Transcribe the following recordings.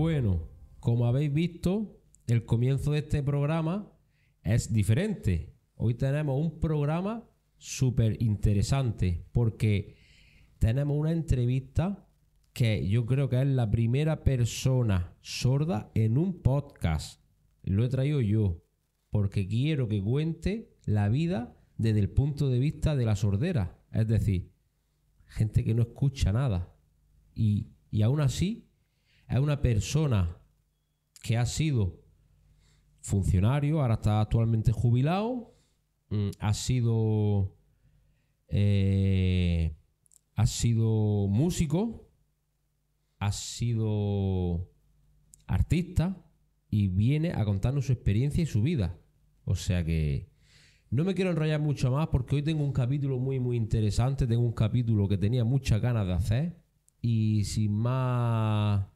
bueno, como habéis visto, el comienzo de este programa es diferente. Hoy tenemos un programa súper interesante porque tenemos una entrevista que yo creo que es la primera persona sorda en un podcast. Lo he traído yo porque quiero que cuente la vida desde el punto de vista de la sordera. Es decir, gente que no escucha nada y, y aún así es una persona que ha sido funcionario, ahora está actualmente jubilado, mm, ha sido, eh, ha sido músico, ha sido artista y viene a contarnos su experiencia y su vida. O sea que no me quiero enrollar mucho más porque hoy tengo un capítulo muy muy interesante, tengo un capítulo que tenía muchas ganas de hacer y sin más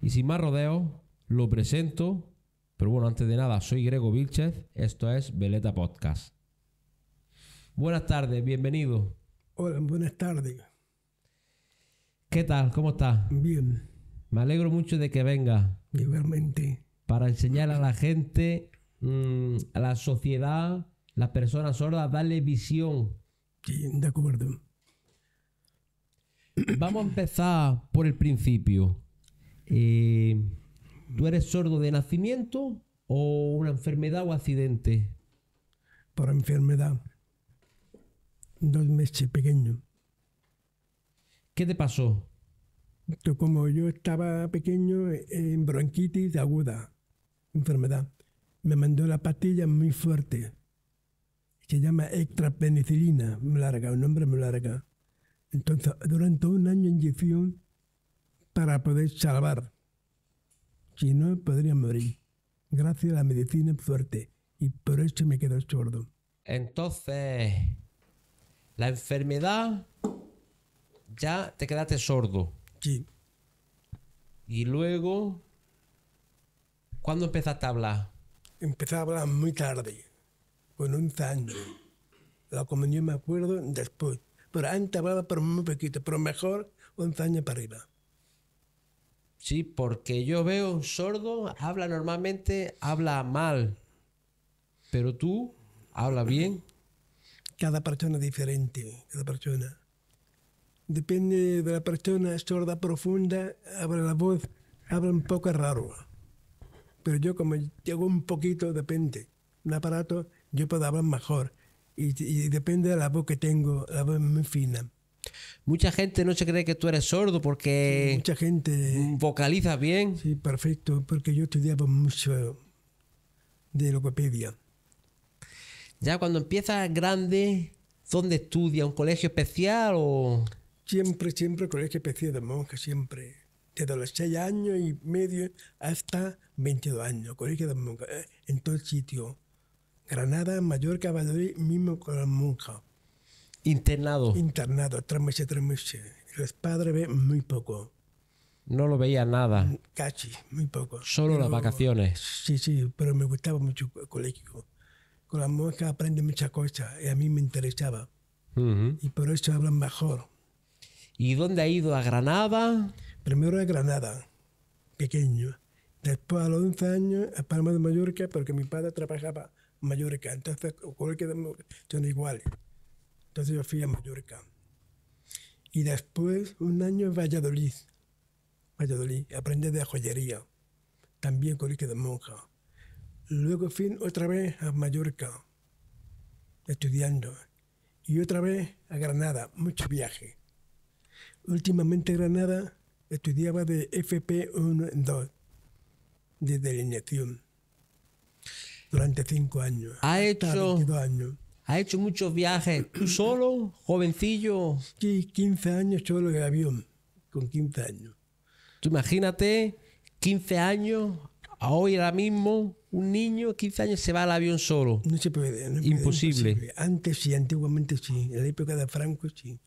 y sin más rodeos, lo presento. Pero bueno, antes de nada, soy Grego Vilchez. Esto es Veleta Podcast. Buenas tardes, bienvenido. Hola, buenas tardes. ¿Qué tal? ¿Cómo estás? Bien. Me alegro mucho de que venga. Igualmente. Para enseñar a la gente, mm, a la sociedad, las personas sordas, darle visión. Sí, de acuerdo. Vamos a empezar por el principio. Eh, ¿tú eres sordo de nacimiento o una enfermedad o accidente? Por enfermedad. Dos meses pequeño. ¿Qué te pasó? Como yo estaba pequeño, eh, en bronquitis aguda, enfermedad. Me mandó la pastilla muy fuerte. Se llama extrapenicilina, larga, un nombre muy larga. Entonces, durante un año inyección, para poder salvar. Si no, podría morir. Gracias a la medicina fuerte. Y por eso me quedo sordo. Entonces, la enfermedad ya te quedaste sordo. Sí. Y luego, ¿cuándo empezaste a hablar? Empecé a hablar muy tarde, con 11 años. La comunión me acuerdo después. Pero antes hablaba por muy poquito, pero mejor 11 años para arriba. Sí, porque yo veo un sordo, habla normalmente, habla mal, pero tú habla bien. Cada persona es diferente, cada persona. Depende de la persona, sorda profunda, habla la voz, habla un poco raro. Pero yo como llego un poquito, depende. Un aparato, yo puedo hablar mejor. Y, depende de la voz que tengo, la voz muy fina. Mucha gente no se cree que tú eres sordo porque mucha gente eh, vocalizas bien. Sí, perfecto, porque yo estudiaba mucho de logopedia. Ya cuando empiezas grande, ¿dónde estudias? ¿Un colegio especial o...? Siempre, siempre colegio especial de monjas, siempre. Desde los 6 años y medio hasta 22 años, colegio de monjas, eh, en todo el sitio. Granada, Mallorca, Valladolid, mismo con las monjas. Internado. Internado, tres meses, tres meses. El padre ve muy poco. No lo veía nada. Cachi, muy poco. Solo las vacaciones. Sí, sí, pero me gustaba mucho el colegio. Con las monja aprende muchas cosas y a mí me interesaba. Y por eso hablan mejor. ¿Y dónde ha ido? ¿A Granada? Primero a Granada, pequeño. Después a los 11 años a Palma de Mallorca, porque mi padre trabajaba en Mallorca. Entonces, cualquier son iguales. Entonces yo fui a Mallorca. Y después un año en Valladolid. Valladolid. Aprendí de joyería. También colegio de monja. Luego fui otra vez a Mallorca. Estudiando. Y otra vez a Granada. Mucho viaje. Últimamente Granada estudiaba de FP1-2. De delineación. Durante cinco años. Ha hecho. 22 años ¿Ha hecho muchos viajes tú solo, jovencillo? Sí, 15 años solo en avión, con 15 años. Tú imagínate, 15 años, hoy ahora mismo, un niño, 15 años, se va al avión solo. No se puede. No imposible. imposible. Antes sí, antiguamente sí. En la época de Franco sí.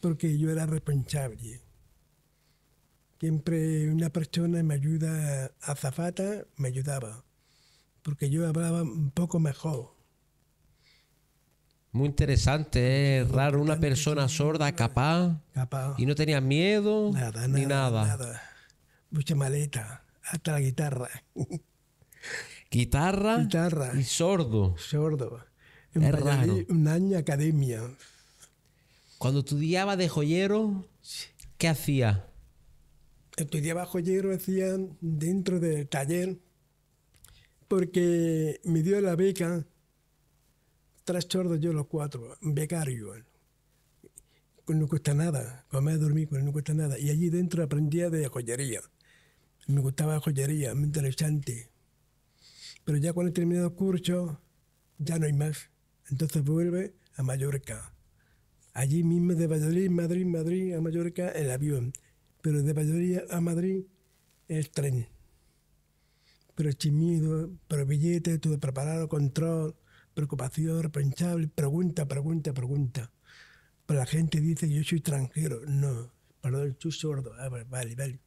Porque yo era responsable. Siempre una persona me ayuda, a Zafata me ayudaba. Porque yo hablaba un poco mejor. Muy interesante, ¿eh? es raro, una persona sorda capaz, y no tenía miedo ni nada, Mucha maleta, hasta la guitarra. Guitarra, y sordo. Sordo. es raro. Un año academia. Cuando estudiaba de joyero, ¿qué hacía? Estudiaba joyero, hacía dentro del taller, porque me dio la beca tres yo los cuatro, becario. Pues no cuesta nada, comer, dormir, pues no cuesta nada. Y allí dentro aprendía de joyería. Me gustaba joyería, muy interesante. Pero ya cuando he terminado el curso, ya no hay más. Entonces vuelve a Mallorca. Allí mismo de Valladolid, Madrid, Madrid, a Mallorca, el avión. Pero de Valladolid a Madrid, el tren. Pero chimido pero billete, todo preparado, control preocupación reprensable, pregunta, pregunta, pregunta. Pero la gente dice, yo soy extranjero. No, perdón, tú sordo. Ah, vale, vale.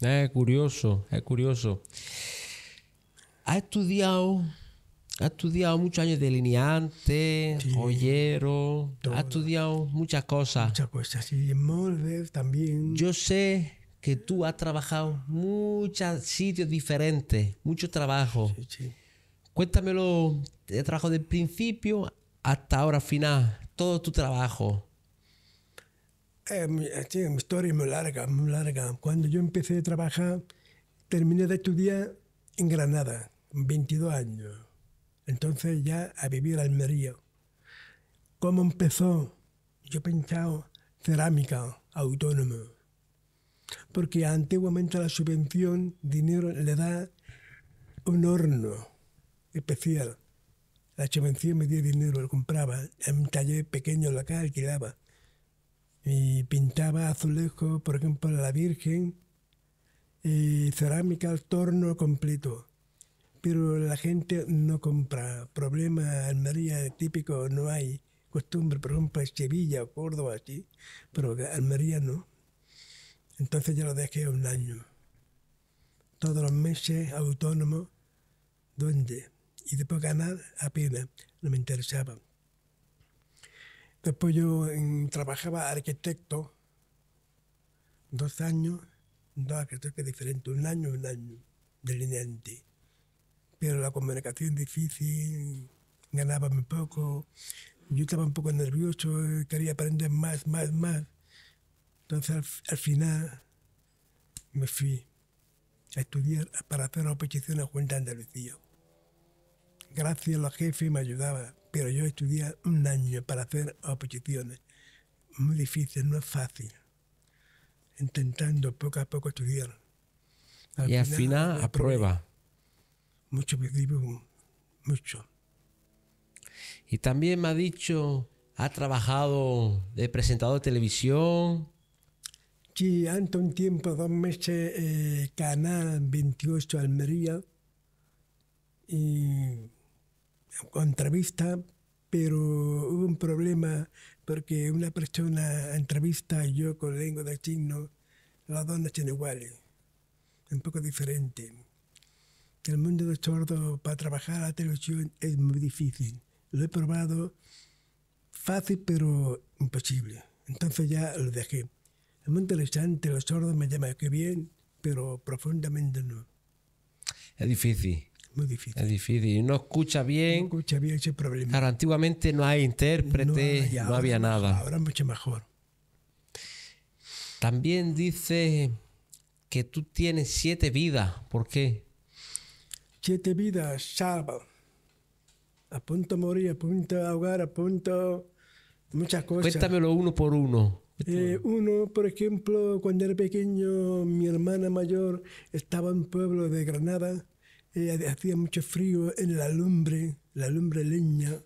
Es eh, curioso, es curioso. Ha estudiado, ha estudiado muchos años delineante, sí, joyero, ha estudiado muchas cosas. Muchas cosas, sí, moldes también. Yo sé que tú has trabajado muchos sitios diferentes, mucho trabajo. Sí, sí. Cuéntamelo de trabajo del principio hasta ahora final, todo tu trabajo. Eh, eh mi historia es muy larga, muy larga. Cuando yo empecé a trabajar, terminé de estudiar en Granada, 22 años. Entonces ya a vivir Almería. ¿Cómo empezó? Yo pensaba cerámica autónoma. Porque antiguamente la subvención, dinero le da un horno especial. La Chevencía me dio dinero, lo compraba. En un taller pequeño local, que alquilaba. Y pintaba azulejos, por ejemplo, la Virgen, y cerámica al torno completo. Pero la gente no compra. Problema Almería típico no hay costumbre, por ejemplo, en Sevilla o Córdoba, así, pero Almería no. Entonces ya lo dejé un año. Todos los meses autónomo, ¿dónde? y después ganar apenas, no me interesaba. Después yo trabajaba arquitecto, dos años, dos arquitectos diferentes, un año un año, delineante. Pero la comunicación difícil, ganaba muy poco, yo estaba un poco nervioso, quería aprender más, más, más. Entonces al, final me fui a estudiar para hacer la oposición a Junta de Andalucía. Gracias a los jefes me ayudaba, pero yo estudié un año para hacer oposiciones. Muy difícil, no es fácil. Intentando poco a poco estudiar. y al final, aprueba. Mucho mucho. Y también me ha dicho, ha trabajado de presentador de televisión. Sí, antes un tiempo, dos meses, eh, Canal 28 Almería. Y entrevista, pero hubo un problema porque una persona entrevista yo con lengua de chino, las dos no son iguales, un poco diferente. El mundo de sordo para trabajar la televisión es muy difícil. Lo he probado fácil pero imposible. Entonces ya lo dejé. Es muy interesante, los sordos me llaman que bien, pero profundamente no. Es difícil. Es difícil. No escucha bien. No escucha bien ese problema. Claro, antiguamente no hay intérprete, no, había nada. ahora mucho mejor. También dice que tú tienes siete vidas. ¿Por qué? Siete vidas, salvo. A punto de morir, a punto de ahogar, a punto muchas cosas. Cuéntamelo uno por uno. Eh, uno, por ejemplo, cuando era pequeño, mi hermana mayor estaba en un pueblo de Granada ella hacía mucho frío en la lumbre, la lumbre leña.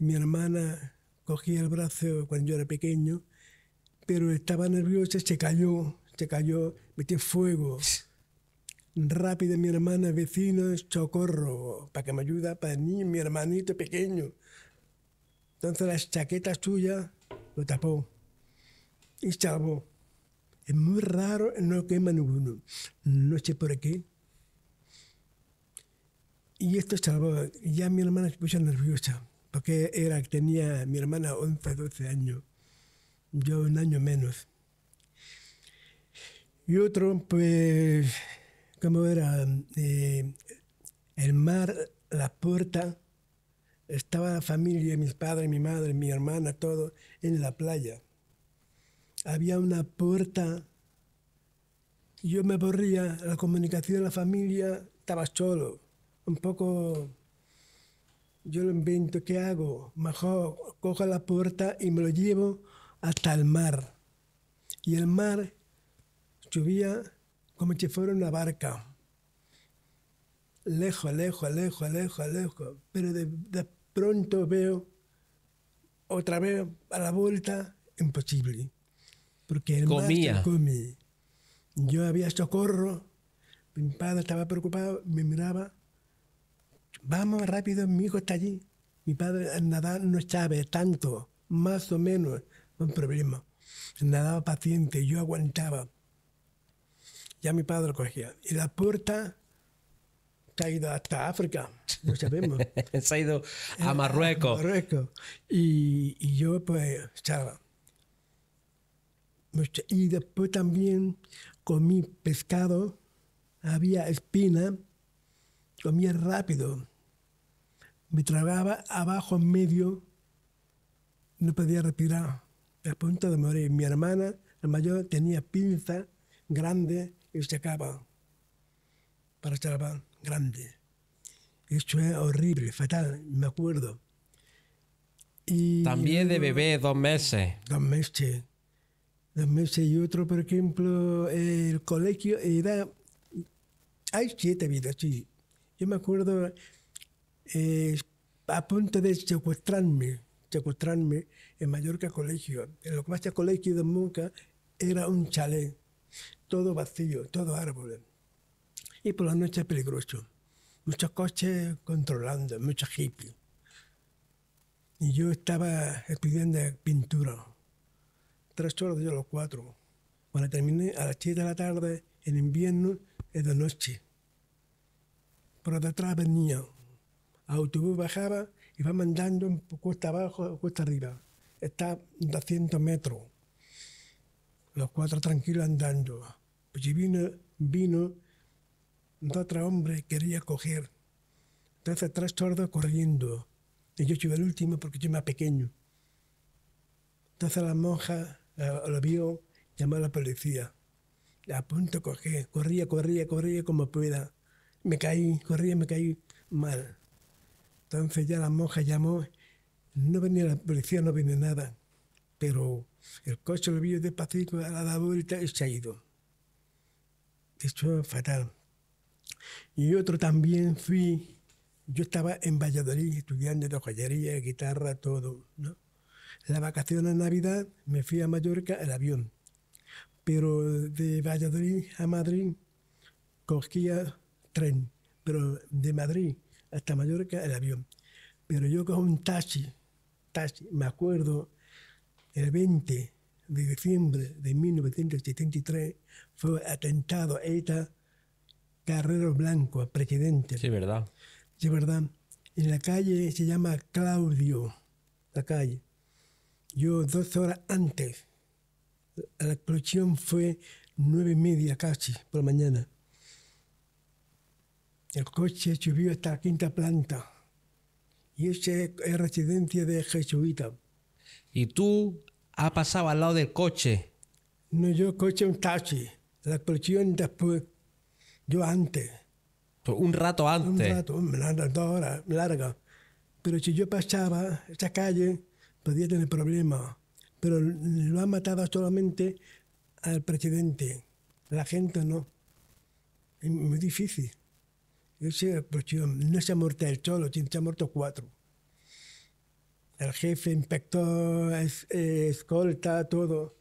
mi hermana cogía el brazo cuando yo era pequeño, pero estaba nerviosa, se cayó, se cayó, metió fuego. Rápido mi hermana, vecino, socorro, para que me ayuda, para mí, mi hermanito pequeño. Entonces la chaqueta suya lo tapó y salvó. Es muy raro, no quema ninguno. No sé por qué, y esto salvó. Ya mi hermana se nerviosa, porque era, que tenía mi hermana 11, 12 años, yo un año menos. Y otro, pues, como era eh, el mar, la puerta, estaba la familia, mis padres, mi madre, mi hermana, todo, en la playa. Había una puerta, yo me borría, la comunicación de la familia estaba solo un poco, yo lo invento, ¿qué hago? Mejor cojo la puerta y me lo llevo hasta el mar. Y el mar subía como si fuera una barca. Lejos, lejos, lejos, lejos, lejos. Pero de, pronto veo otra vez a la vuelta, imposible. Porque el Comía. comía. Yo había socorro, mi padre estaba preocupado, me miraba Vamos rápido, mi hijo está allí. Mi padre eh, nadaba, no sabe tanto, más o menos, un problema. Nadaba paciente, yo aguantaba. Ya mi padre cogía. Y la puerta se ha ido hasta África, lo sabemos. se ha ido a eh, Marruecos. Marruecos. Y, y, yo, pues, estaba. Y después también comí pescado, había espina comía rápido, me tragaba abajo en medio, no podía respirar, a punto de morir. Mi hermana, la mayor, tenía pinza grande y se acaba para salvar, grande. Esto es horrible, fatal, me acuerdo. También de bebé, dos meses. Dos meses. Dos meses y otro, por ejemplo, el colegio era... Hay siete vidas, sí. Yo me acuerdo eh, a punto de secuestrarme, secuestrarme en Mallorca Colegio. En lo que más colegio de Monca era un chalet, todo vacío, todo árboles. Y por la noche peligroso. Muchos coches controlando, muchos hippies. Y yo estaba pidiendo pintura. Tres horas de los cuatro. Cuando terminé a las siete de la tarde, en invierno, es de noche. Por detrás venía. autobús bajaba y va mandando cuesta abajo, cuesta arriba. Está 200 metros. Los cuatro tranquilos andando. y pues vino, vino otro hombre quería coger. Entonces tres tordos corriendo. Y yo soy el último porque yo más pequeño. Entonces la monja lo, vio, llamó a la policía. A punto coger, corría, corría, corría como pueda me caí, corría, me caí mal. Entonces ya la monja llamó, no venía la policía, no venía nada, pero el coche lo vio despacito, a la vuelta y se ha ido. Esto fatal. Y otro también fui, yo estaba en Valladolid estudiando de joyería, guitarra, todo. La vacación de Navidad me fui a Mallorca el avión, pero de Valladolid a Madrid cogía pero de Madrid hasta Mallorca el avión. Pero yo cojo un taxi, taxi, me acuerdo, el 20 de diciembre de 1973 fue atentado a ETA Carrero Blanco, presidente. Sí, verdad. Sí, verdad. En la calle se llama Claudio, la calle. Yo dos horas antes, la explosión fue nueve y media casi por la mañana. El coche subió hasta la quinta planta. Y esa es residencia de jesuita. ¿Y tú has pasado al lado del coche? No, yo coche un taxi. La colección después. Yo antes. Pues un rato antes. Un rato, larga, dos horas, larga. Pero si yo pasaba esa calle, podía tener problemas. Pero lo ha matado solamente al presidente. La gente no. Es muy difícil. Pues, no se ha muerto él solo, se han muerto cuatro. El jefe, inspector, escolta, todo.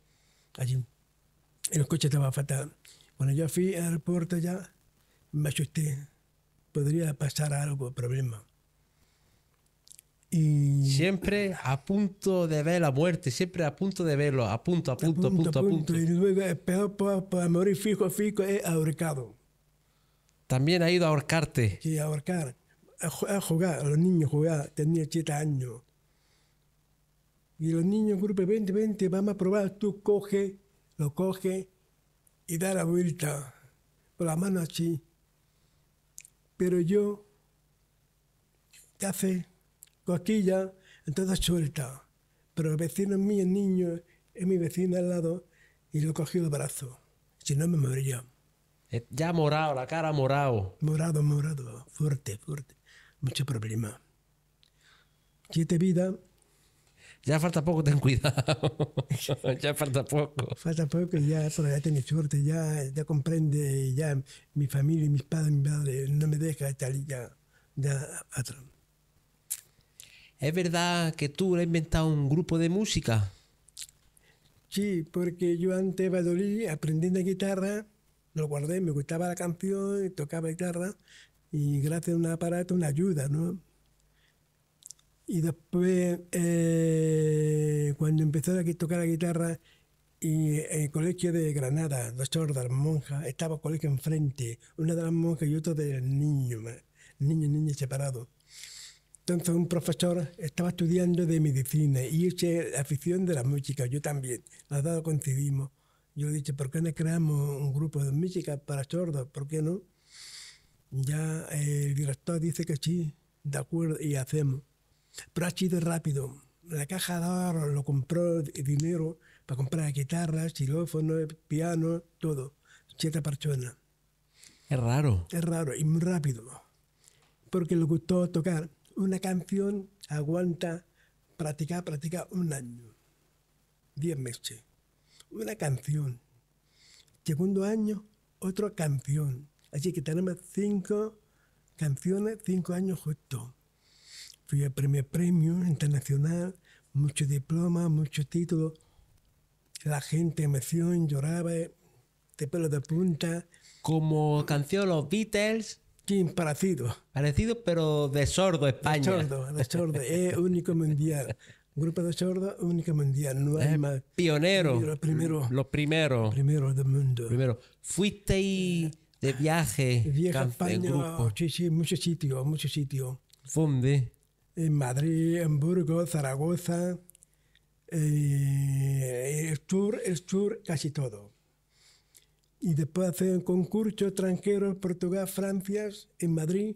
Allí. El coche estaba fatal. Cuando yo fui al aeropuerto ya, me asusté. Podría pasar algo, problema. Y... Siempre a punto de ver la muerte, siempre a punto de verlo, a punto, a punto, a punto, a punto. Y luego, eh, peor para, morir fijo, fijo, es ahorcado. También ha ido a ahorcarte. Sí, a ahorcar. A, jugar, a los niños jugar. Tenía 7 años. Y los niños, grupo, 20, 20, vamos a probar. Tú coge, lo coge y da la vuelta. Con la mano así. Pero yo, hace, coquilla, entonces suelta. Pero el vecino mío, el niño, es mi vecino al lado y lo cogí el brazo. Si no, me moriría. Eh, ya morado, la cara morado. Morado, morado, fuerte, fuerte. Mucho problema. te vida. Ya falta poco, ten cuidado. ya falta poco. Falta poco, ya, pero ya tengo suerte, ya, ya comprende, ya mi familia, mis padres, mi madre, no me deja tal ya, ya atrás. ¿Es verdad que tú has inventado un grupo de música? Sí, porque yo antes a aprendiendo guitarra lo guardé, me gustaba la canción y tocaba guitarra y gracias a un aparato, una ayuda, ¿no? Y después, eh, cuando empezó a tocar la guitarra, y el colegio de Granada, dos las monjas, estaba el colegio enfrente, una de las monjas y otra del niño, niño niño separado Entonces un profesor estaba estudiando de medicina y hice la afición de la música, yo también, las dos coincidimos. Yo le dicho, ¿por qué no creamos un grupo de música para sordos? Este ¿Por qué no? Ya eh, el director dice que sí, de acuerdo, y hacemos. Pero ha sido rápido. La caja de ahorro lo compró dinero para comprar guitarras, xilófonos, piano, todo. Siete personas. Es raro. Es raro y muy rápido. Porque le gustó tocar. Una canción aguanta practicar, practicar un año. Diez meses una canción. Segundo año, otra canción. Así que tenemos cinco canciones, cinco años justo. Fui a premio premio internacional, muchos diplomas, muchos títulos. La gente emoción, lloraba, de pelo de punta. Como canción Los Beatles. qué parecido. Parecido, pero de sordo España. De sordo, de sordo. es único mundial. Grupo de sorda única mundial. No hay eh, más. Pionero. Los primero, primero. del mundo. Fuiste ahí de viaje. Viaje a España. Sí, sí, muchos sitios, muchos sitios. ¿Dónde? En Madrid, Hamburgo, Zaragoza. Eh, el tour, el tour, casi todo. Y después hacer concursos concurso Portugal, Francia, en Madrid,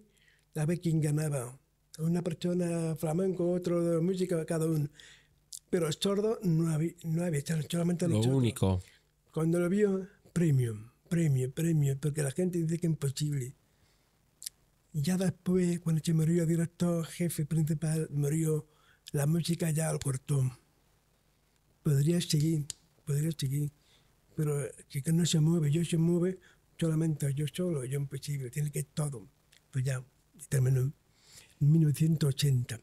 la ver quién ganaba una persona flamenco, otro de música, cada uno. Pero el sordo no había, no había solamente lo único. Cuando lo vio, premium, premium, premium, porque la gente dice que es imposible. Ya después, cuando se murió el director, jefe principal, murió, la música ya lo cortó. Podría seguir, podría seguir, pero que no se mueve, yo se mueve solamente yo solo, yo imposible, tiene que todo. Pues ya, terminó. 1980.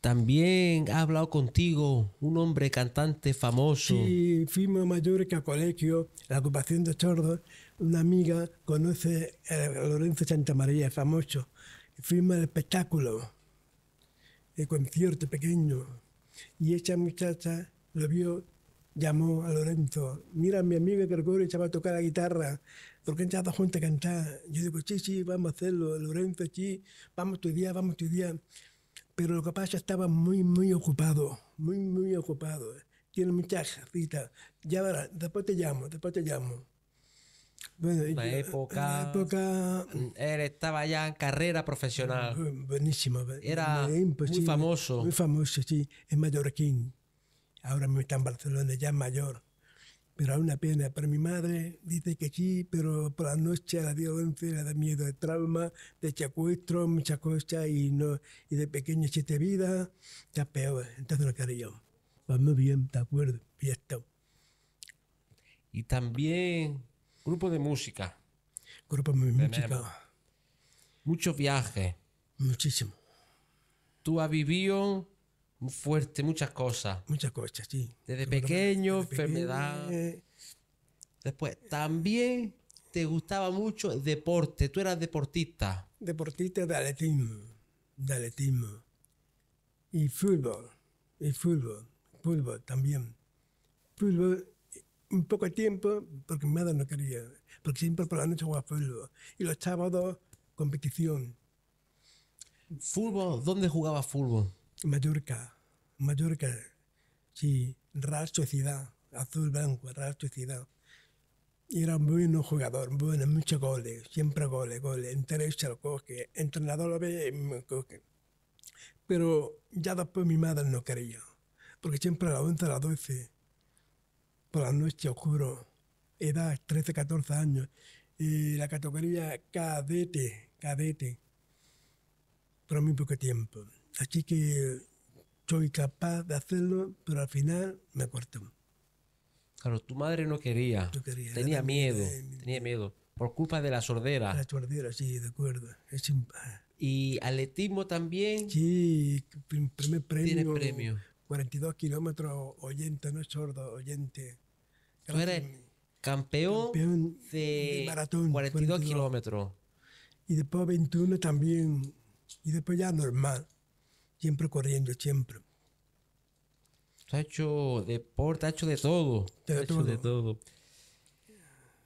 También ha hablado contigo un hombre cantante famoso. Sí, fuimos a colegio, la ocupación de sordos. Una amiga conoce a Lorenzo Santamaría, famoso. Fuimos el espectáculo, el concierto pequeño. Y esa muchacha lo vio, llamó a Lorenzo. Mira, mi amigo Gregorio se va a tocar la guitarra porque ya juntos a cantar. Yo digo, sí, sí, vamos a hacerlo, Lorenzo, sí, vamos a estudiar, vamos a estudiar. Pero lo que pasa es que estaba muy, muy ocupado, muy, muy ocupado. Tiene muchas citas. Ya verás, después te llamo, después te llamo. Bueno, la época, la época. Él estaba ya en carrera profesional. Ah, buenísimo. Era muy famoso. Muy famoso, sí, en Mallorquín. Ahora mismo está en Barcelona, ya mayor. Pero hay una pena. Para mi madre dice que sí, pero por la noche a las de 11 le da miedo de trauma, de secuestro, muchas cosas, y, no, y de pequeña siete vida ya peor. Entonces lo quería yo. Pues muy bien, de acuerdo, y Y también grupo de música. Grupo de música. Muchos viaje. Muchísimo. Tú has vivido fuerte, muchas cosas. Muchas cosas, sí. Desde pequeño, enfermedad. Después, también te gustaba mucho el deporte. Tú eras deportista. Deportista de atletismo. De atletismo. Y fútbol. Y fútbol. Fútbol también. Fútbol un poco de tiempo porque mi madre no quería. Porque siempre por la noche jugaba fútbol. Y los sábados, competición. ¿Fútbol? ¿Dónde jugaba fútbol? Mallorca, Mallorca, sí, Real Sociedad, Azul Blanco, Real Y Era un buen jugador, bueno, muchos goles, siempre goles, goles. Interés se lo coge, entrenador lo ve y me coge. Pero ya después mi madre no quería, porque siempre a las 11, a las 12, por la noche, oscuro, edad 13, 14 años, y la categoría cadete, cadete, pero muy poco tiempo. Así que soy capaz de hacerlo, pero al final me cortó. Claro, tu madre no quería. tenía miedo, tenía miedo. Por culpa de la sordera. La sordera, sí, de acuerdo. Es y atletismo también. Sí, primer premio. Tiene premio. 42 kilómetros, oyente, no es sordo, oyente. Tú eres campeón, de, maratón. 42, 42. kilómetros. Y después 21 también. Y después ya normal siempre corriendo, siempre. Ha hecho deporte, ha hecho de todo. De de todo.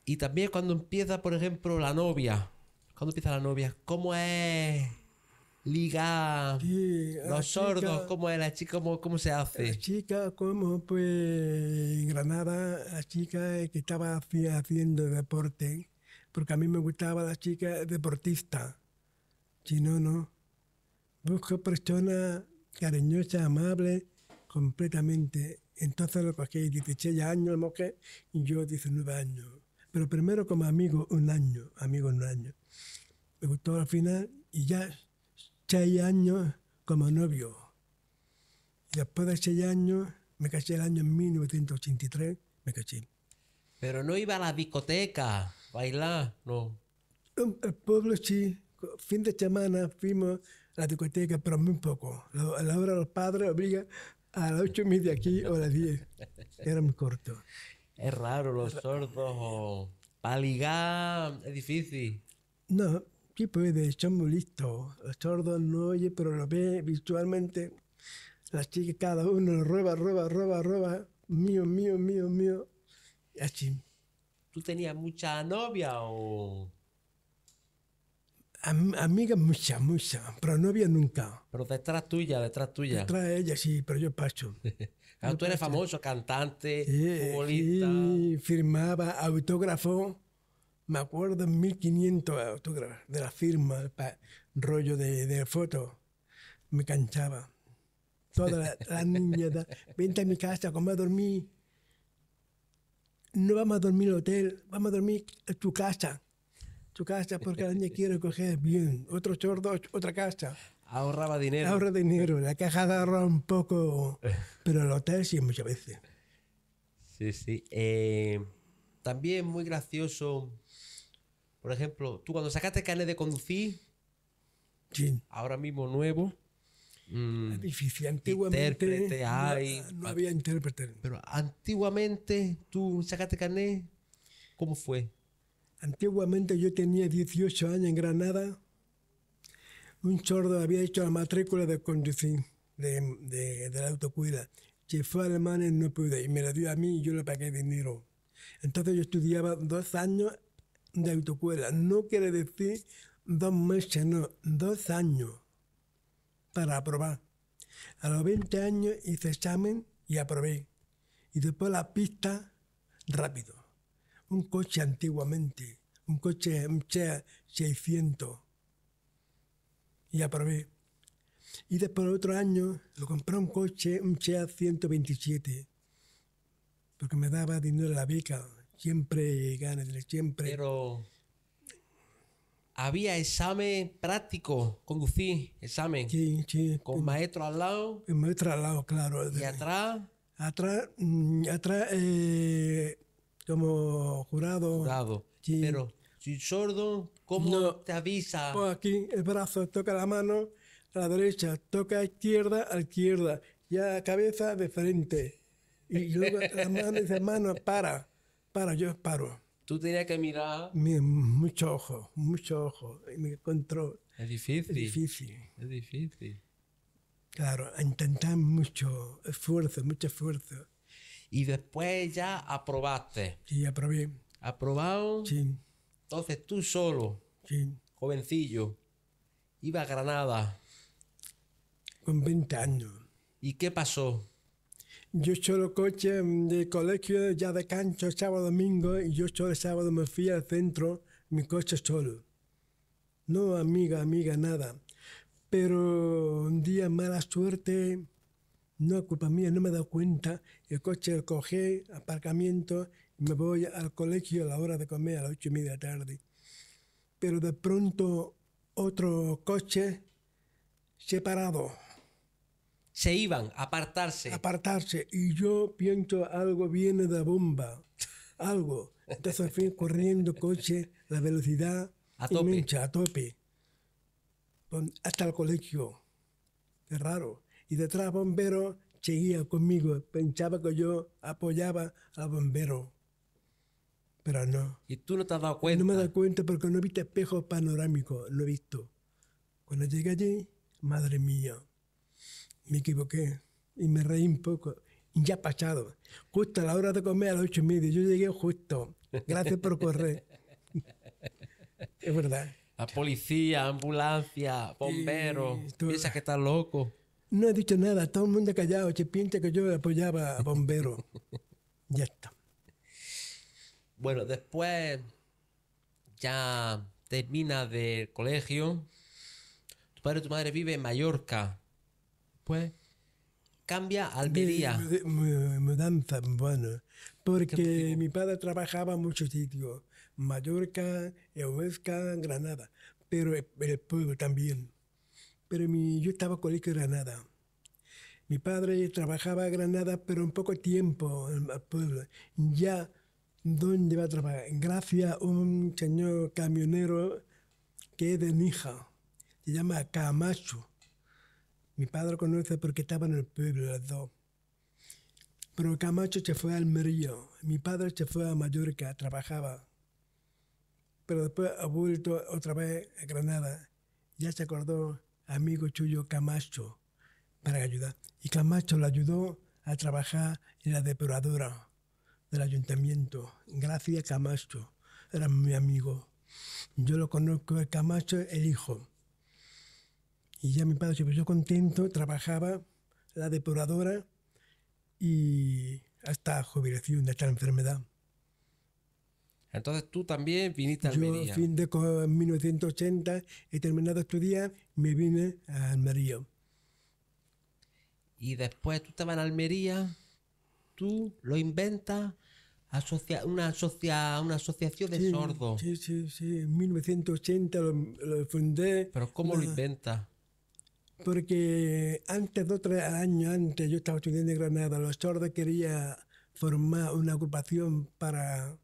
Y también cuando empieza, por ejemplo, la novia. Cuando empieza la novia, ¿cómo es ligar los sordos? ¿Cómo es la chica? ¿Cómo, se hace? La chica, como pues en Granada, la chica que estaba haciendo deporte, porque a mí me gustaba la chica deportista. Si no, no. Busco personas cariñosas, amables, completamente. Entonces lo cogí 16 años, el moque, y yo 19 años. Pero primero como amigo un año, amigo un año. Me gustó al final y ya 6 años como novio. después de 6 años, me casé el año 1983, me casé. Pero no iba a la discoteca, bailar, no. El pueblo sí, fin de semana fuimos la discoteca, pero muy poco. La, hora de los padres obliga a las ocho y media aquí o a las diez. Era muy corto. Es raro los sordos. Para ligar es difícil. No, sí puede, son muy listos. Los sordos no oye, pero lo ve virtualmente. Las chicas, cada uno roba, roba, roba, roba. Mío, mío, mío, mío. Y Así. ¿Tú tenías mucha novia o...? amiga mucha, mucha, pero había nunca. Pero detrás tuya, detrás tuya. Detrás de ella, sí, pero yo pacho. Ah, tú eres famoso, cantante, sí, firmaba autógrafo, me acuerdo, 1500 autógrafos de la firma, rollo de, fotos. foto. Me canchaba. Toda la, niña, vente a mi casa, como a dormir. No vamos a dormir en hotel, vamos a dormir en tu casa tu casa porque la año quiero coger bien. Otro chordo otra casa. Ahorraba dinero. Ahorraba dinero. La caja de ahorra un poco, pero el hotel sí muchas veces. Sí, sí. Eh, también muy gracioso. Por ejemplo, tú cuando sacaste carnet de conducir, sí. ahora mismo nuevo, mm, difícil. Antiguamente no, había intérprete. Pero antiguamente, tú sacaste carnet, ¿cómo fue? Antiguamente yo tenía 18 años en Granada. Un sordo había hecho la matrícula de conducir de, la autocuida. Si fue a no pude. Y me la dio a mí y yo le pagué dinero. Entonces yo estudiaba dos años de autocuida. No quiere decir dos meses, no, dos años para aprobar. A los 20 años hice examen y aprobé. Y después la pista rápido un coche antiguamente, un coche un Chea 600. Y aprobé. Y después otro año lo compré un coche, un Chea 127, porque me daba dinero la beca. Siempre gané, siempre. Pero había examen práctico, conducí examen. Sí, sí. Con maestro al lado. El maestro al lado, claro. ¿Y atrás? Atrás, mm, atrás eh, como jurado. Pero si sordo, ¿cómo te avisa? Pues aquí el brazo toca la mano a la derecha, toca a izquierda, a izquierda, ya cabeza de frente. Y luego la mano mano, para, para, yo paro. Tú tenías que mirar. mucho ojo, mucho ojo, y me control. Es difícil. Es difícil. Es difícil. Claro, intentar mucho esfuerzo, mucho esfuerzo. Y después ya aprobaste. Sí, aprobé. ¿Aprobado? Sí. Entonces tú solo, sí. jovencillo, iba a Granada. Con 20 años. ¿Y qué pasó? Yo solo coche de colegio, ya de cancho, sábado, domingo, y yo solo el sábado me fui al centro, mi coche solo. No amiga, amiga, nada. Pero un día mala suerte, no es culpa mía, no me he dado cuenta, el coche el cogí, aparcamiento, me voy al colegio a la hora de comer, a las ocho y media de tarde. Pero de pronto otro coche se parado. Se iban a apartarse. Apartarse. Y yo pienso algo viene de bomba, algo. Entonces fin corriendo coche, la velocidad a tope. a tope. Hasta el colegio. Es raro y detrás bombero seguía conmigo, pensaba que yo apoyaba al bombero. Pero no. ¿Y tú no te has dado cuenta? No me he dado cuenta porque no viste espejo panorámico, lo he visto. Cuando llegué allí, madre mía, me equivoqué y me reí un poco. Ya pasado, justo a la hora de comer a las ocho y media, yo llegué justo. Gracias por correr. es verdad. La policía, ambulancia, bomberos. piensas que estás loco. No he dicho nada, todo el mundo callado, se piensa que yo apoyaba a bomberos. ya está. Bueno, después ya termina del colegio. Tu padre y tu madre vive en Mallorca. Pues cambia al día. Mudanza, bueno. Porque mi padre trabajaba en muchos sitios. Mallorca, Euska, Granada. Pero el pueblo también pero yo estaba colegio de Granada. Mi padre trabajaba en Granada, pero en poco tiempo en el pueblo. Ya, ¿dónde iba a trabajar? Gracias a un señor camionero que es de Nija, se llama Camacho. Mi padre conoce porque estaba en el pueblo las dos. Pero Camacho se fue al Almería, mi padre se fue a Mallorca, trabajaba. Pero después ha vuelto otra vez a Granada. Ya se acordó amigo Chuyo Camacho para ayudar. Y Camacho lo ayudó a trabajar en la depuradora del ayuntamiento. Gracias Camacho, era mi amigo. Yo lo conozco, Camacho, el hijo. Y ya mi padre se puso contento, trabajaba la depuradora y hasta jubilación de enfermedad. Entonces tú también viniste a Almería. Yo, fin de 1980, he terminado de estudiar, me vine a Almería. Y después tú estabas en Almería, tú lo inventas, una, asocia, una asociación de sordos. Sí, sí, sí, en 1980 lo, fundé. Pero ¿cómo lo ah. inventas? Porque antes, dos o tres años antes, yo estaba estudiando en Granada, los sordos querían formar una agrupación para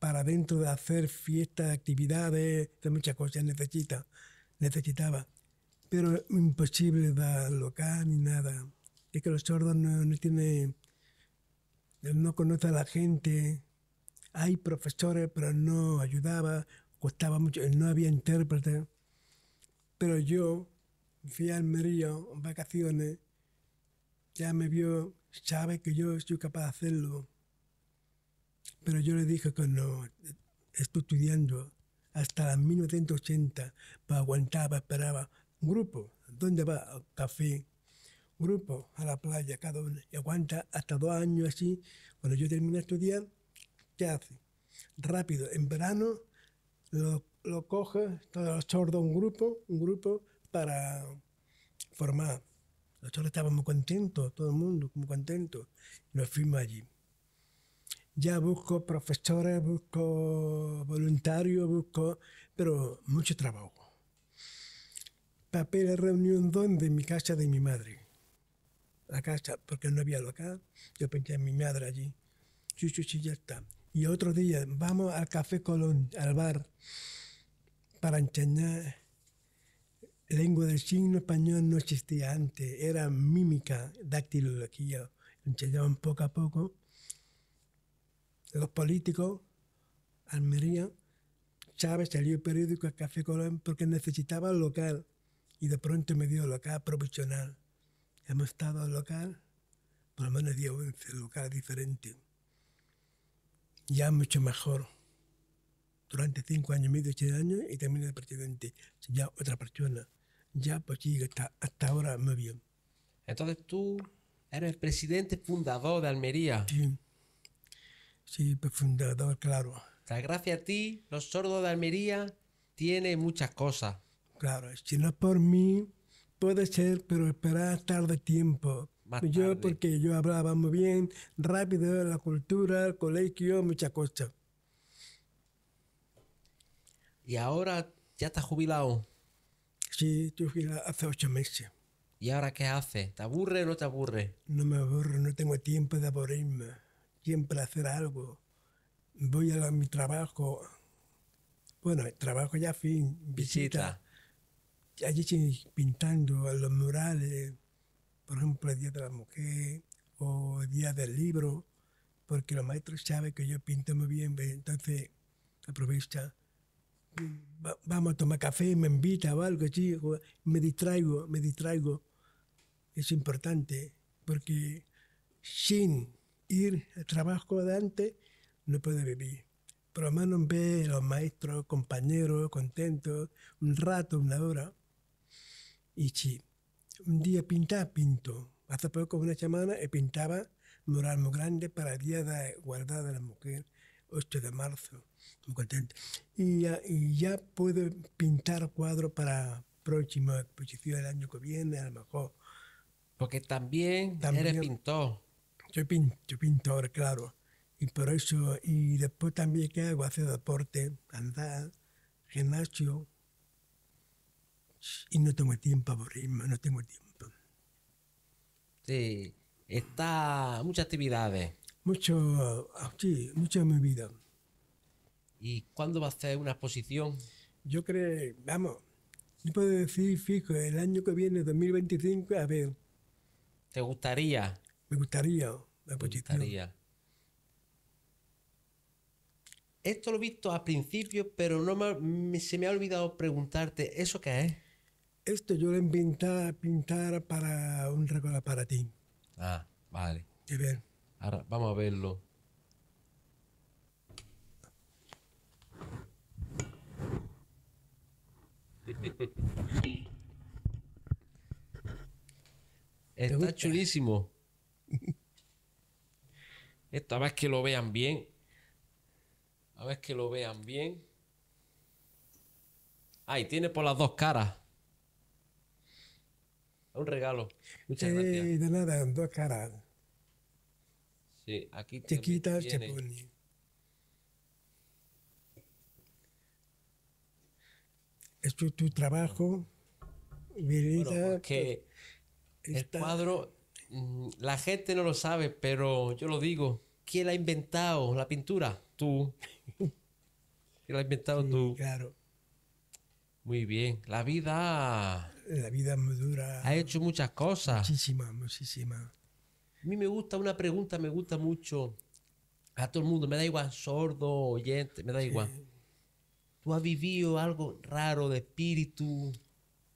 para dentro de hacer fiestas, actividades, de muchas cosas necesitaba. Pero imposible dar local ni nada. Es que los sordos no, no conocen a la gente. Hay profesores, pero no ayudaba, costaba mucho, no había intérprete. Pero yo fui a Almería en vacaciones, ya me vio, sabe que yo estoy capaz de hacerlo pero yo le dije que cuando estoy estudiando hasta 1980 para aguantaba, esperaba. un grupo. ¿Dónde va? café. Grupo a la playa, cada uno. Y aguanta hasta dos años así. Cuando yo termino de estudiar, ¿qué hace? Rápido, en verano lo, lo coge, todos los sordos, un grupo, un grupo para formar. Los chorros estábamos contentos, todo el mundo muy contento Y nos fuimos allí ya busco profesores, busco voluntarios, busco, pero mucho trabajo. Papel reunión donde en mi casa de mi madre. La casa, porque no había local, yo pensé en mi madre allí. sí, ya está. Y otro día vamos al Café Colón, al bar, para enseñar lengua del signo español no existía antes, era mímica, dactilología, enseñaban poco a poco los políticos, Almería, Chávez salió el periódico a Café Colón porque necesitaba el local y de pronto me dio local provisional. Hemos estado al local por lo menos 10 o 11 locales diferentes. Ya mucho mejor. Durante cinco años medio, siete años y también el presidente, ya otra persona. Ya pues sí, hasta, hasta ahora muy bien. Entonces tú eres el presidente fundador de Almería. Sí. Sí, fundador, claro. La gracia a ti, los sordos de Almería, tiene muchas cosas. Claro, si no por mí, puede ser, pero esperar tarde tiempo. yo, porque yo hablaba muy bien, rápido, la cultura, el colegio, muchas cosas. ¿Y ahora ya estás jubilado? Sí, estoy jubilado hace ocho meses. ¿Y ahora qué hace, ¿Te aburre o no te aburre? No me aburro, no tengo tiempo de aburrirme siempre hacer algo. Voy a mi trabajo, bueno, trabajo ya fin, visita. ya Allí estoy pintando los murales, por ejemplo, el Día de la Mujer o el Día del Libro, porque los maestros saben que yo pinto muy bien, entonces aprovecha. Vamos a tomar café, me invita o algo así, me distraigo, me distraigo. Es importante, porque sin ir al trabajo de antes, no puede vivir. pero mano menos ve los maestros, compañeros, contentos, un rato, una hora. Y sí, un día pintaba, pinto. Hace poco, una semana, eh, pintaba mural muy grande para el Día de Guardada de la Mujer, 8 de marzo. Muy contento. Y ya, puedo pintar cuadro para próxima exposición del año que viene, a lo mejor. Porque también, también eres pintor soy, pin, pintor, claro. Y por eso, y después también que hago, hacer deporte, andar, gimnasio. Y no tengo tiempo a no tengo tiempo. Sí, está muchas actividades. Mucho, ah, sí, mucha en mi vida. ¿Y cuándo va a hacer una exposición? Yo creo, vamos, no puedo decir fijo, el año que viene, 2025, a ver. ¿Te gustaría? Me gustaría Me gustaría. Esto lo he visto al principio, pero no me, se me ha olvidado preguntarte, ¿eso qué es? Esto yo lo he inventé pintar para un regalo para ti. Ah, vale. Qué bien. Ahora vamos a verlo. Está chulísimo. Esta vez que lo vean bien. A ver que lo vean bien. Ay, tiene por las dos caras. Un regalo. Muchas sí, de nada, dos caras. Sí, aquí te quitas, Es tu, trabajo, mi vida. Pues, el cuadro Mm, la gente no lo sabe, pero yo lo digo. ¿Quién la ha inventado la pintura? Tú. ¿Quién la ha inventado tú? Claro. Muy bien. La vida. La vida dura. Ha hecho muchas cosas. Muchísimas, muchísimas. A mí me gusta una pregunta, me gusta mucho. A todo el mundo, me da igual, sordo, oyente, me da igual. ¿Tú has vivido algo raro de espíritu?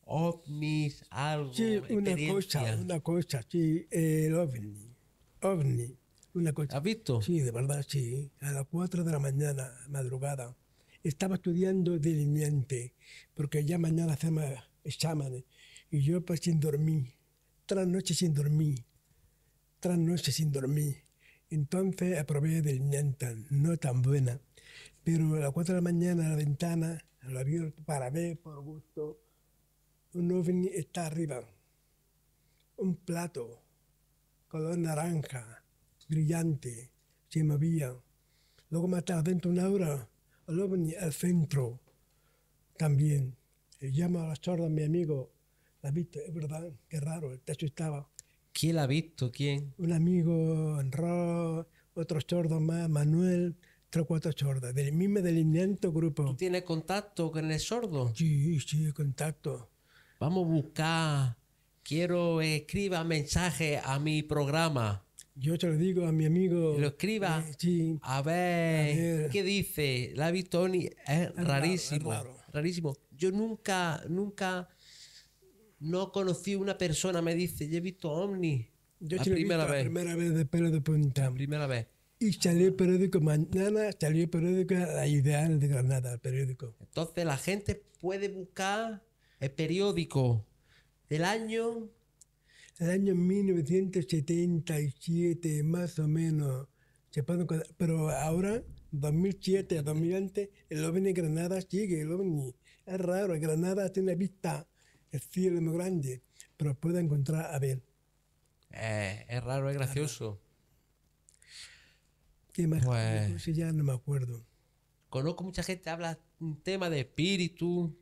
ovnis, algo. Sí, una cosa, una cosa, sí, el ovni, ovni, una cosa. ¿Has visto? Sí, de verdad, sí. A las 4 de la mañana, madrugada, estaba estudiando del delineante, porque ya mañana hacemos exámenes, y yo pues sin dormir, tras noche sin dormir, tras noche sin dormir. Entonces del niente, no tan buena, pero a las 4 de la mañana la ventana lo abierto para ver por gusto un ovni está arriba. Un plato, color naranja, brillante, se movía. Luego más tarde, dentro de una hora, el ovni al centro también. llama a la sorda mi amigo. ¿La visto? Es verdad, qué raro, el techo estaba. ¿Quién la ha visto? ¿Quién? Un amigo, enro otro sordo más, Manuel, tres o cuatro sordas, del mismo delineante grupo. ¿Tiene tienes contacto con el sordo? Sí, sí, contacto. Vamos a buscar, quiero escriba mensaje a mi programa. Yo te lo digo a mi amigo. Lo escriba. Eh, sí. a, ver, ¿qué dice? La Tony eh, es, rarísimo. es Rarísimo. Yo nunca, nunca, no conocí una persona, me dice, yo he visto Omni. Yo la primera vez. La primera vez de pelo de punta. primera vez. Y salió el periódico mañana, salió el periódico La Ideal de Granada, el periódico. Entonces la gente puede buscar el periódico del año... El año 1977, más o menos. Pero ahora, 2007 a el OVNI Granada sigue, el OVNI. Es raro, Granada tiene vista, el cielo muy grande, pero puede encontrar a ver. Eh, es raro, es gracioso. ¿Qué más? Pues ya no me acuerdo. Conozco mucha gente, habla un tema de espíritu,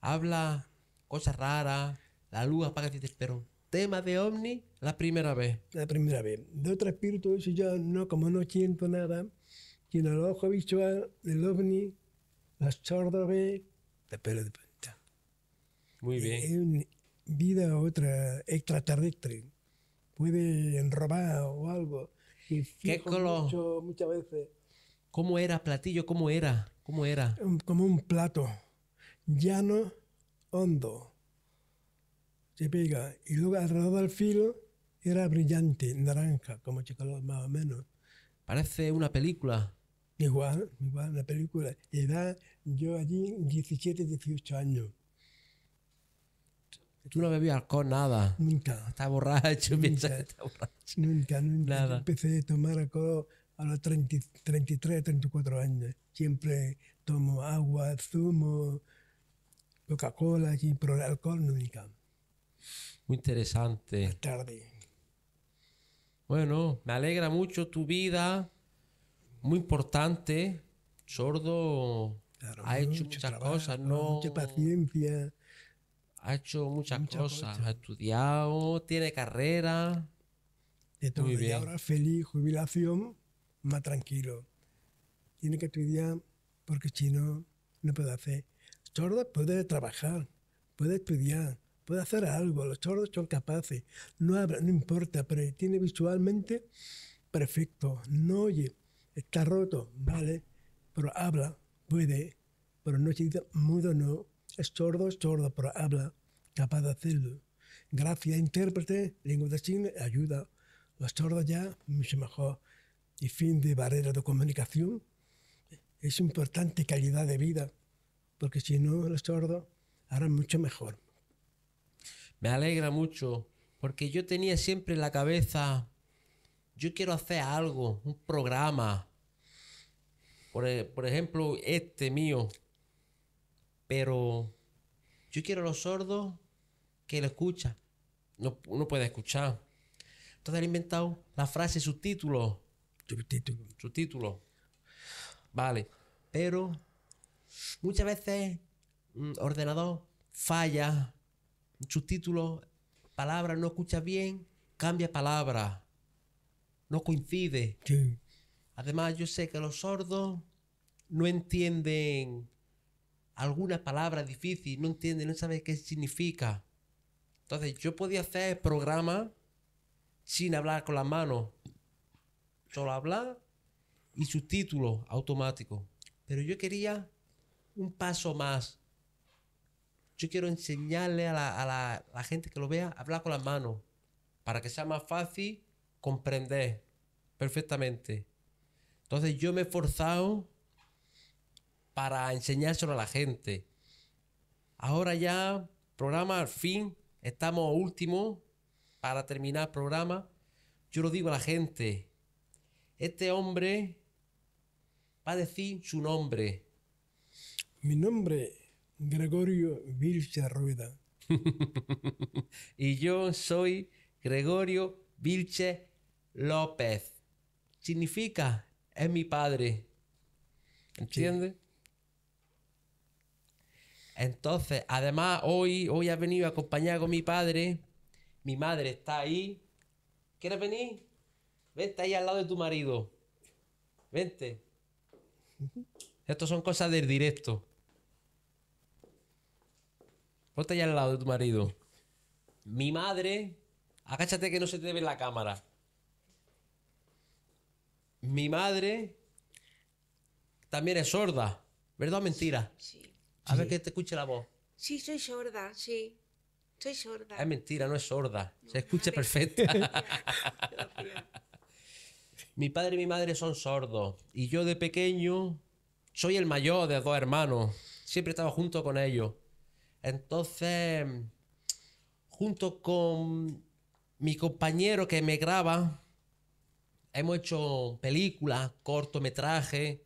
habla cosas raras, la luz apaga y te espero. tema de ovni, la primera vez. La primera vez. De otro espíritu, si yo no, como no siento nada, quien el ojo visual del ovni, las sordas ve, de pelo de punta. Muy bien. vida otra extraterrestre. Puede enrobar o algo. ¿Qué color? muchas veces. ¿Cómo era platillo? ¿Cómo era? ¿Cómo era? Como un plato llano hondo, se pega. Y luego alrededor del filo era brillante, naranja, como chocolate este más o menos. Parece una película. Igual, igual, una película. Edad, yo allí 17, 18 años. Tú no bebías alcohol, nada. Nunca. Está borracho, nunca, que borracho. Nunca, nunca. empecé a tomar alcohol a los 33, 34 años. Siempre tomo agua, zumo, Coca-Cola y pro el alcohol nunca. Muy interesante. tarde. Bueno, me alegra mucho tu vida, muy importante. Sordo ha hecho muchas cosas, ¿no? Mucha paciencia. Ha hecho muchas cosas, ha estudiado, tiene carrera. De todo. Muy ahora feliz, jubilación, más tranquilo. Tiene que estudiar porque chino no puede hacer el puede trabajar, puede estudiar, puede hacer algo. Los sordos son capaces. No habla, no importa, pero tiene visualmente perfecto. No oye, está roto, vale, pero habla, puede, pero no se mudo, no. Es sordo, es sordo, pero habla, capaz de hacerlo. Gracias, intérprete, lengua de signos, ayuda. Los sordos ya, mucho mejor. Y fin de barrera de comunicación. Es importante calidad de vida porque si no los sordo, hará mucho mejor. Me alegra mucho, porque yo tenía siempre en la cabeza, yo quiero hacer algo, un programa, por, e, ejemplo, este mío, pero yo quiero a los sordos que lo escuchan, no, uno puede escuchar. Entonces he inventado la frase subtítulo. Subtítulo. Subtítulo. Vale. Pero Muchas veces mm, ordenador falla, subtítulo palabra no escucha bien, cambia palabra. no coincide. Además, yo sé que los sordos no entienden alguna palabra difícil, no entienden, no saben qué significa. Entonces, yo podía hacer programa sin hablar con las manos, solo hablar y subtítulos automático Pero yo quería un paso más. Yo quiero enseñarle a la, gente que lo vea a hablar con las manos para que sea más fácil comprender perfectamente. Entonces yo me he forzado para enseñárselo a la gente. Ahora ya, programa al fin, estamos último para terminar el programa. Yo lo digo a la gente, este hombre va a decir su nombre. Mi nombre, Gregorio Vilche Rueda. y yo soy Gregorio Vilche López. Significa, es mi padre. ¿Entiendes? Entonces, además, hoy, hoy ha venido acompañado con mi padre. Mi madre está ahí. ¿Quieres venir? Vente ahí al lado de tu marido. Vente. Esto son cosas del directo. Ponte allá al lado de tu marido. Mi madre, acáchate que no se te ve la cámara. Mi madre también es sorda, ¿verdad o mentira? Sí. A ver que te escuche la voz. Sí, soy sorda, sí. Soy sorda. Es mentira, no es sorda. se escucha perfecta. mi padre y mi madre son sordos. Y yo de pequeño soy el mayor de dos hermanos. Siempre estaba junto con ellos. Entonces, junto con mi compañero que me graba, hemos hecho películas, cortometrajes,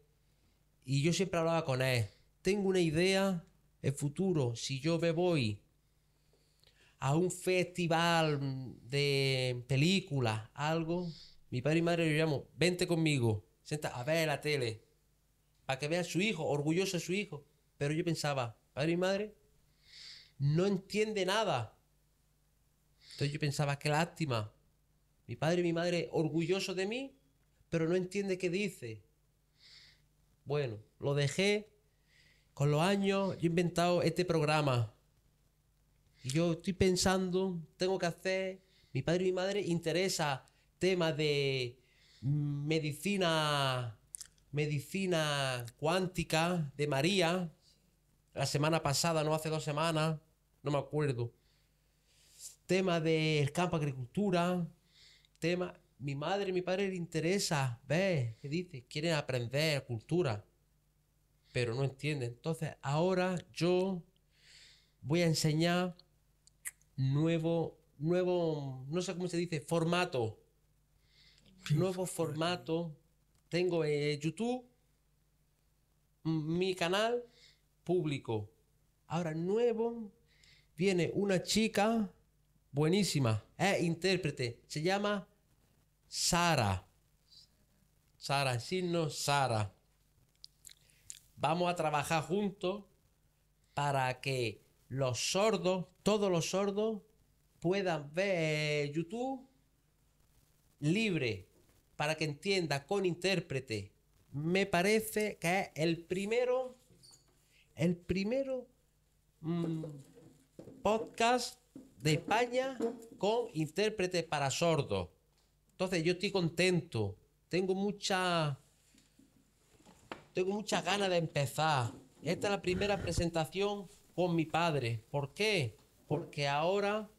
y yo siempre hablaba con él. Tengo una idea, el futuro, si yo me voy a un festival de películas, algo, mi padre y madre le llamo, vente conmigo, senta a ver la tele, para que vea a su hijo, orgulloso de su hijo. Pero yo pensaba, padre y madre, no entiende nada. Entonces yo pensaba, qué lástima. Mi padre y mi madre orgullosos de mí, pero no entiende qué dice. Bueno, lo dejé. Con los años yo he inventado este programa. Y yo estoy pensando, tengo que hacer, mi padre y mi madre interesa temas de medicina medicina cuántica de María. La semana pasada, no hace dos semanas, no me acuerdo. Tema del campo agricultura, tema... Mi madre mi padre le interesa, ve ¿Qué dice? Quieren aprender cultura, pero no entienden. Entonces, ahora yo voy a enseñar nuevo, nuevo, no sé cómo se dice, formato. Nuevo formato. Tengo eh, YouTube, mi canal público. Ahora, nuevo viene una chica buenísima, es eh, intérprete, se llama Sara. Sara, signo Sara. Vamos a trabajar juntos para que los sordos, todos los sordos, puedan ver YouTube libre, para que entienda con intérprete. Me parece que es el primero, el primero mm, podcast de España con intérpretes para sordos. Entonces yo estoy contento. Tengo mucha. Tengo muchas ganas de empezar. Esta es la primera presentación con mi padre. ¿Por qué? Porque ahora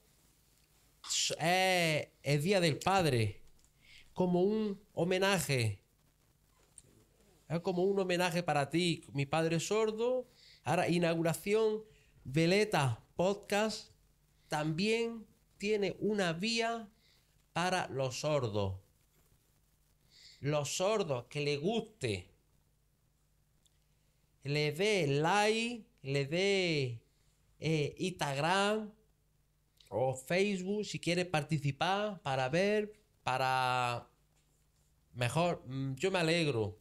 eh, es Día del Padre. Como un homenaje. Es como un homenaje para ti. Mi padre es sordo. Ahora, inauguración veleta podcast también tiene una vía para los sordos. Los sordos que le guste. Le dé like, le dé eh, Instagram o Facebook si quiere participar para ver, para mejor. Mm, yo me alegro.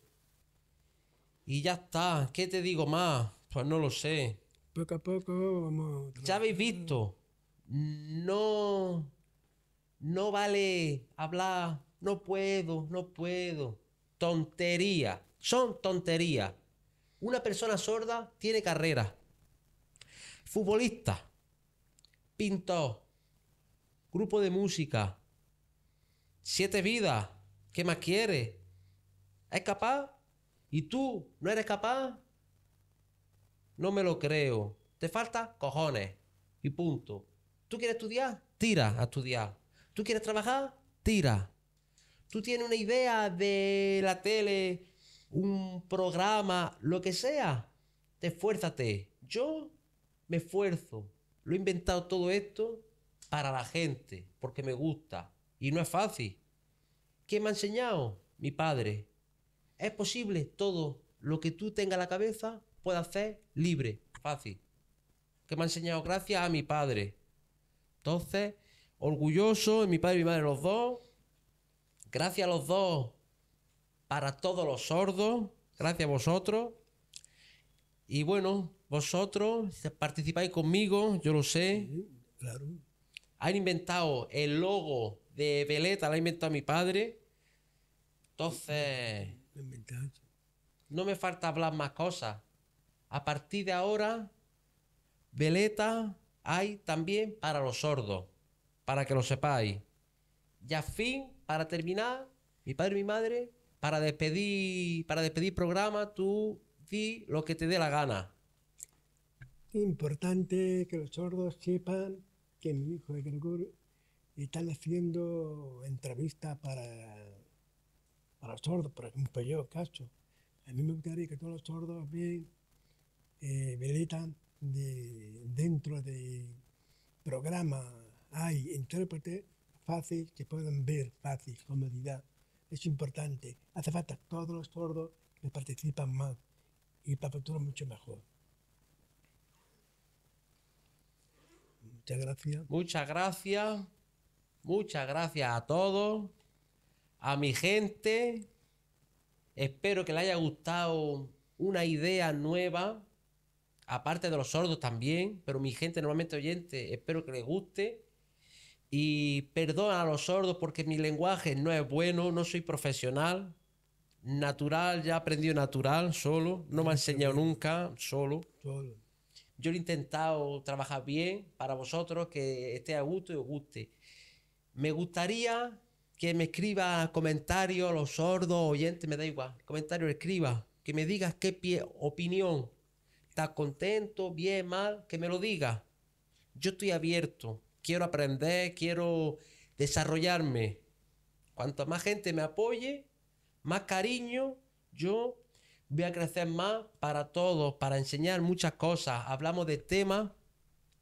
Y ya está. ¿Qué te digo más? Pues no lo sé poco a poco ya habéis visto, no, no vale hablar, no puedo, no puedo. Tontería, son tonterías. Una persona sorda tiene carrera. Futbolista, pintor, grupo de música, siete vidas, ¿qué más quiere? ¿Es capaz? ¿Y tú no eres capaz? No me lo creo. Te falta cojones. Y punto. ¿Tú quieres estudiar? Tira a estudiar. ¿Tú quieres trabajar? Tira. ¿Tú tienes una idea de la tele, un programa, lo que sea? Te esfuérzate. Yo me esfuerzo. Lo he inventado todo esto para la gente, porque me gusta. Y no es fácil. ¿Qué me ha enseñado? Mi padre. Es posible todo lo que tú tengas en la cabeza, pueda hacer libre, fácil. Que me ha enseñado gracias a mi padre. Entonces, orgulloso en mi padre y mi madre, los dos. Gracias a los dos para todos los sordos. Gracias a vosotros. Y bueno, vosotros participáis conmigo, yo lo sé. claro. Han inventado el logo de Veleta, lo ha inventado mi padre. Entonces. No me falta hablar más cosas a partir de ahora, veleta hay también para los sordos, para que lo sepáis. Y a fin, para terminar, mi padre y mi madre, para despedir, para despedir programa, tú di lo que te dé la gana. Importante que los sordos sepan que mi hijo de Gregor están haciendo entrevistas para, para sordos, por ejemplo, yo, Cacho. A mí me gustaría que todos los sordos vean eh, de, dentro del programa hay intérpretes fácil, que puedan ver fácil, comodidad. Es importante. Hace falta todos los sordos que participan más y para futuro mucho mejor. Muchas gracias. Muchas gracias. Muchas gracias a todos, a mi gente. Espero que les haya gustado una idea nueva aparte de los sordos también, pero mi gente normalmente oyente, espero que les guste. Y perdona a los sordos porque mi lenguaje no es bueno, no soy profesional. Natural, ya aprendí natural solo, no me ha enseñado nunca solo. Yo he intentado trabajar bien para vosotros, que esté a gusto y os guste. Me gustaría que me escriba comentarios, los sordos, oyentes, me da igual. Comentario, escriba. Que me digas qué opinión ¿Estás contento? ¿Bien? ¿Mal? Que me lo diga. Yo estoy abierto. Quiero aprender, quiero desarrollarme. ...cuanto más gente me apoye, más cariño, yo voy a crecer más para todos, para enseñar muchas cosas. Hablamos de temas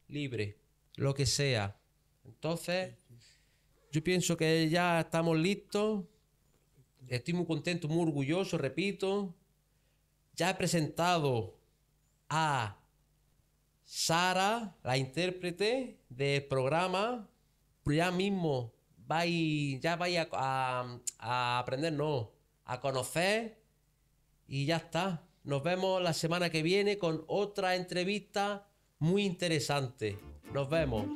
libres, lo que sea. Entonces, yo pienso que ya estamos listos. Estoy muy contento, muy orgulloso, repito. Ya he presentado Sara, la intérprete del programa, pues ya mismo vais, ya vais a, a aprender, no, a conocer y ya está. Nos vemos la semana que viene con otra entrevista muy interesante. Nos vemos.